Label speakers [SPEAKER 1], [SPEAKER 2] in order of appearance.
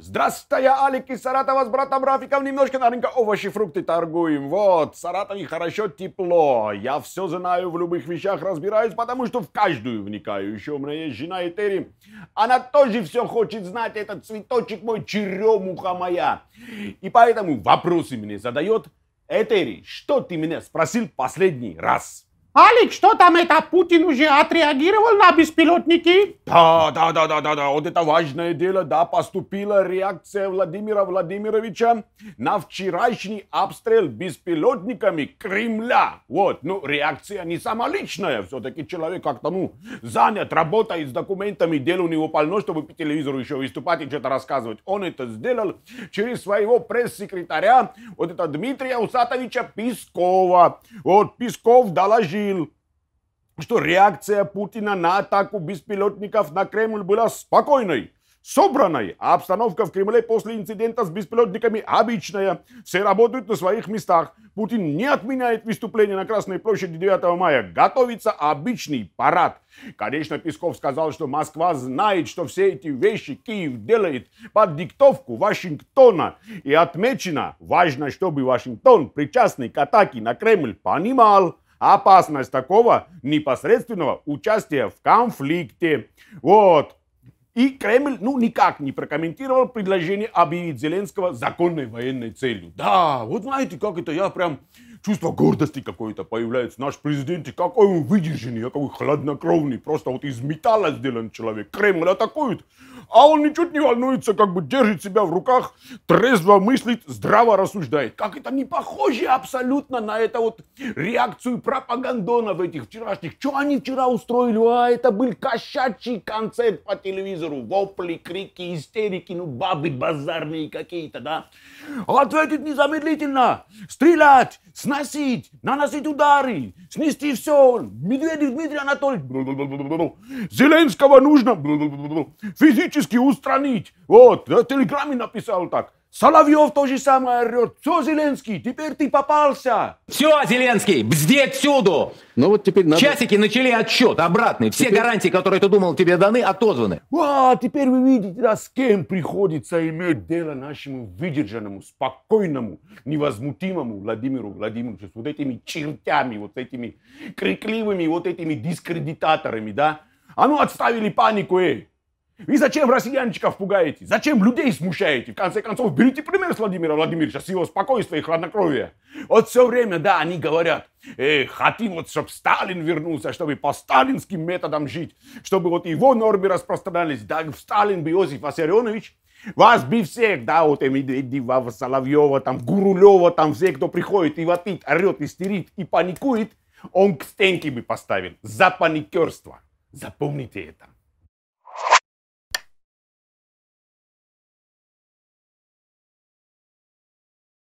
[SPEAKER 1] Здравствуй, Алик из Саратова с братом Рафиком. Немножко на рынке овощи, фрукты торгуем. Вот, в Саратове хорошо тепло. Я все знаю, в любых вещах разбираюсь, потому что в каждую вникаю. Еще у меня есть жена Этери. Она тоже все хочет знать. Этот цветочек мой, черемуха моя. И поэтому вопросы мне задает. Этери, что ты меня спросил последний раз? Алик, что там это, Путин уже отреагировал на беспилотники? Да, да, да, да, да, да, вот это важное дело, да, поступила реакция Владимира Владимировича на вчерашний обстрел беспилотниками Кремля. Вот, ну, реакция не самоличная, все-таки человек как-то, ну, занят, работает с документами, дело у него полно, чтобы по телевизору еще выступать и что-то рассказывать. Он это сделал через своего пресс-секретаря, вот это Дмитрия Усатовича Пескова. Вот, Песков доложил заявил, что реакция Путина на атаку беспилотников на Кремль была спокойной, собранной, а обстановка в Кремле после инцидента с беспилотниками обычная. Все работают на своих местах. Путин не отменяет выступление на Красной площади 9 мая. Готовится обычный парад. Конечно, Песков сказал, что Москва знает, что все эти вещи Киев делает под диктовку Вашингтона. И отмечено, важно, чтобы Вашингтон, причастный к атаке на Кремль, понимал, опасность такого непосредственного участия в конфликте. Вот. И Кремль, ну, никак не прокомментировал предложение объявить Зеленского законной военной целью. Да, вот знаете, как это я прям чувство гордости какое-то появляется. Наш президент, какой он выдержанный, какой хладнокровный, просто вот из металла сделан человек. Кремль атакует, а он ничуть не волнуется, как бы держит себя в руках, трезво мыслит, здраво рассуждает. Как это не похоже абсолютно на это вот реакцию пропагандонов этих вчерашних. Что они вчера устроили? А, это был кошачий концерт по телевизору. Вопли, крики, истерики, ну бабы базарные какие-то, да? А Ответит незамедлительно. Стрелять, сносить, наносить удары, снести все. Медведев Дмитрий Анатольевич. Зеленского нужно. Физически фактически устранить. Вот, э, в Телеграме написал так. Соловьев то же самое орет. Все, Зеленский, теперь ты попался. Все, Зеленский, бзди отсюду. Ну вот теперь надо... Часики начали отсчет обратный. Все теперь... гарантии, которые ты думал тебе даны, отозваны. А, теперь вы видите, да, с кем приходится иметь дело нашему выдержанному, спокойному, невозмутимому Владимиру Владимировичу. вот этими чертями, вот этими крикливыми, вот этими дискредитаторами, да? А ну отставили панику, эй. Вы зачем россиянчиков пугаете? Зачем людей смущаете? В конце концов, берите пример с Владимира Владимировича, с его спокойствия и хладнокровия. Вот все время, да, они говорят, э, хотим вот, чтобы Сталин вернулся, чтобы по сталинским методам жить, чтобы вот его нормы распространялись. Да, Сталин бы Иосиф Виссарионович, вас бы всех, да, вот и Медведева, Соловьева, там, Гурулева, там, все, кто приходит и вопит, орет, истерит и паникует, он к стенке бы поставил за паникерство. Запомните это.